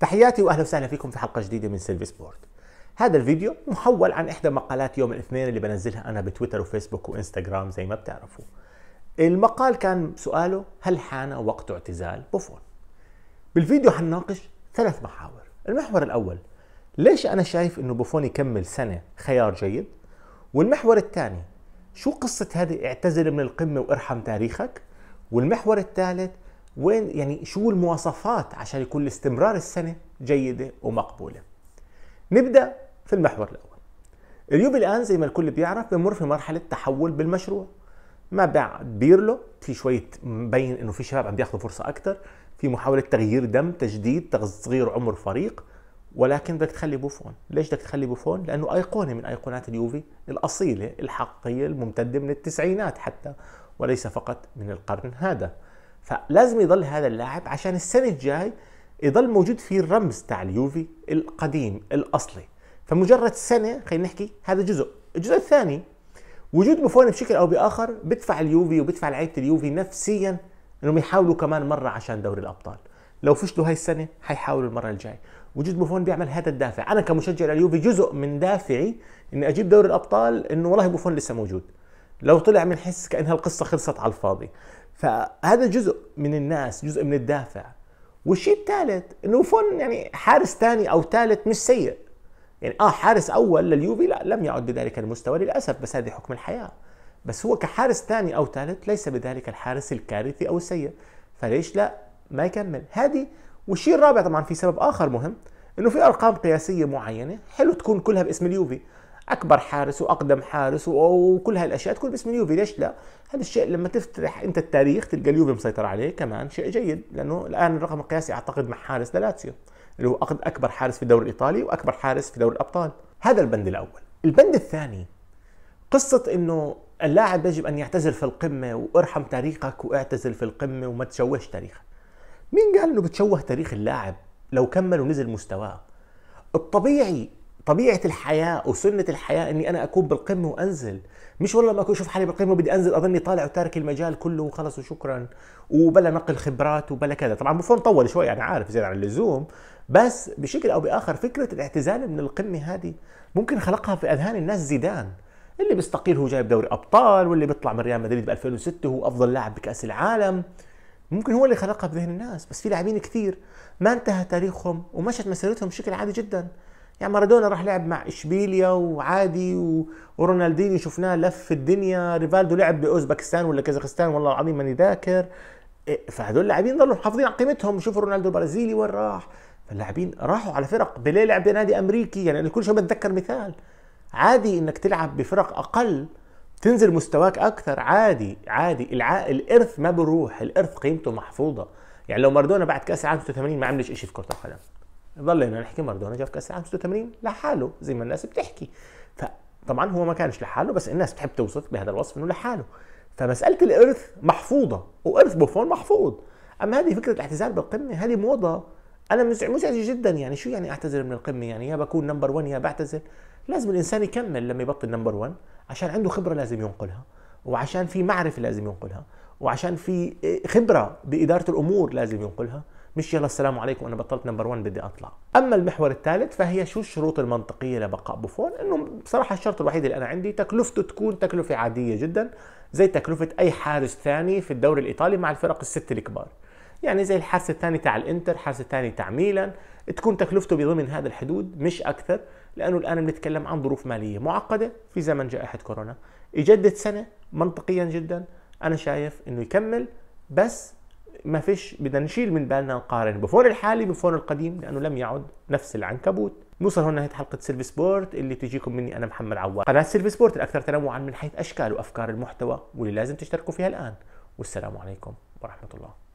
تحياتي واهلا وسهلا فيكم في حلقه جديده من سيلفي سبورت. هذا الفيديو محول عن احدى مقالات يوم الاثنين اللي بنزلها انا بتويتر وفيسبوك وانستغرام زي ما بتعرفوا. المقال كان سؤاله هل حان وقت اعتزال بوفون؟ بالفيديو حنناقش ثلاث محاور، المحور الاول ليش انا شايف انه بوفون يكمل سنه خيار جيد؟ والمحور الثاني شو قصه هذه اعتزل من القمه وارحم تاريخك؟ والمحور الثالث وين يعني شو المواصفات عشان يكون الاستمرار السنه جيده ومقبوله نبدا في المحور الاول اليوب الان زي ما الكل بيعرف بمر في مرحله تحول بالمشروع ما بعد بيرلو في شويه مبين انه في شباب عم بياخذوا فرصه اكثر في محاوله تغيير دم تجديد تصغير عمر فريق ولكن بدك تخلي بوفون ليش بدك تخلي بوفون لانه ايقونه من ايقونات اليوفي الاصيله الحقيقيه الممتده من التسعينات حتى وليس فقط من القرن هذا فلازم يضل هذا اللاعب عشان السنه الجاي يضل موجود فيه الرمز تاع اليوفي القديم الاصلي فمجرد سنه خلينا نحكي هذا جزء الجزء الثاني وجود بوفون بشكل او باخر بدفع اليوفي وبدفع لعيبه اليوفي نفسيا انهم يحاولوا كمان مره عشان دوري الابطال لو فشلوا هاي السنه حيحاولوا المره الجاي وجود بوفون بيعمل هذا الدافع انا كمشجع لليوفي جزء من دافعي اني اجيب دوري الابطال انه والله بوفون لسه موجود لو طلع من حس كانها القصه خلصت على الفاضي فهذا جزء من الناس جزء من الدافع والشيء الثالث انه فون يعني حارس ثاني او ثالث مش سيء يعني اه حارس اول لليوفي لا لم يعد بذلك المستوى للاسف بس هذه حكم الحياه بس هو كحارس ثاني او ثالث ليس بذلك الحارس الكارثي او السيء فليش لا ما يكمل هذه والشيء الرابع طبعا في سبب اخر مهم انه في ارقام قياسيه معينه حلو تكون كلها باسم اليوفي اكبر حارس واقدم حارس وكل هالاشياء تكون باسم اليوفي ليش لا هذا الشيء لما تفتح انت التاريخ تلقى اليوفي مسيطر عليه كمان شيء جيد لانه الان الرقم القياسي اعتقد مع حارس لاتسيو اللي هو اكبر حارس في الدوري الايطالي واكبر حارس في دوري الابطال هذا البند الاول البند الثاني قصه انه اللاعب يجب ان يعتزل في القمه وارحم تاريخك واعتزل في القمه وما تشوهش تاريخك مين قال انه بتشوه تاريخ اللاعب لو كمل ونزل مستواه الطبيعي طبيعه الحياه وسنه الحياه اني انا اكون بالقمه وانزل مش والله ما اكون اشوف حالي بالقمه بدي انزل اظني طالع وتارك المجال كله وخلص وشكرا وبلا نقل خبرات وبلا كذا طبعا بوفون طول شوي انا يعني عارف زياده عن اللزوم بس بشكل او باخر فكره الاعتزال من القمه هذه ممكن خلقها في اذهان الناس زيدان اللي بيستقيل هو جايب دوري ابطال واللي بيطلع من ريال مدريد ب 2006 هو افضل لاعب بكاس العالم ممكن هو اللي خلقها بذهن الناس بس في لاعبين كثير ما انتهى تاريخهم ومشت مسيرتهم بشكل عادي جدا يعني مارادونا راح لعب مع اشبيليا وعادي ورونالديني شفناه لف الدنيا ريفالدو لعب باوزبكستان ولا كازاخستان والله العظيم ماني ذاكر إيه، فهذول اللاعبين ظلوا محافظين على قيمتهم شوفوا رونالدو البرازيلي وين راح فاللاعبين راحوا على فرق بيليه لعب بنادي امريكي يعني انا كل شوي بتذكر مثال عادي انك تلعب بفرق اقل تنزل مستواك اكثر عادي عادي الع... الارث ما بروح الارث قيمته محفوظه يعني لو مارادونا بعد كاس العالم 86 ما عملش شيء في كره القدم ضلينا نحكي مارادونا جاب كاس العالم 86 لحاله زي ما الناس بتحكي فطبعا هو ما كانش لحاله بس الناس بتحب توصف بهذا الوصف انه لحاله فمساله الارث محفوظه وارث بوفون محفوظ اما هذه فكره الاعتزال بالقمه هذه موضه انا مزعجه جدا يعني شو يعني اعتزل من القمه يعني يا بكون نمبر 1 يا بعتزل لازم الانسان يكمل لما يبطل نمبر 1 عشان عنده خبره لازم ينقلها وعشان في معرفه لازم ينقلها وعشان في آه، خبره باداره الامور لازم ينقلها مش يلا السلام عليكم انا بطلت نمبر 1 بدي اطلع اما المحور الثالث فهي شو الشروط المنطقيه لبقاء بوفون انه بصراحه الشرط الوحيد اللي انا عندي تكلفته تكون تكلفه عاديه جدا زي تكلفه اي حارس ثاني في الدوري الايطالي مع الفرق الست الكبار يعني زي الحارس الثاني تاع الانتر الحارس الثاني تاع ميلان تكون تكلفته بضمن هذا الحدود مش اكثر لانه الان بنتكلم عن ظروف ماليه معقده في زمن جائحه كورونا يجدد سنه منطقيا جدا انا شايف انه يكمل بس ما فيش بدنا نشيل من بالنا نقارن بفون الحالي بفون القديم لانه لم يعد نفس العنكبوت نوصل هون نهايه حلقه سيلف سبورت اللي تجيكم مني انا محمد عواد قناه سيلف سبورت الاكثر تنوعا من حيث اشكال وافكار المحتوى واللي لازم تشتركوا فيها الان والسلام عليكم ورحمه الله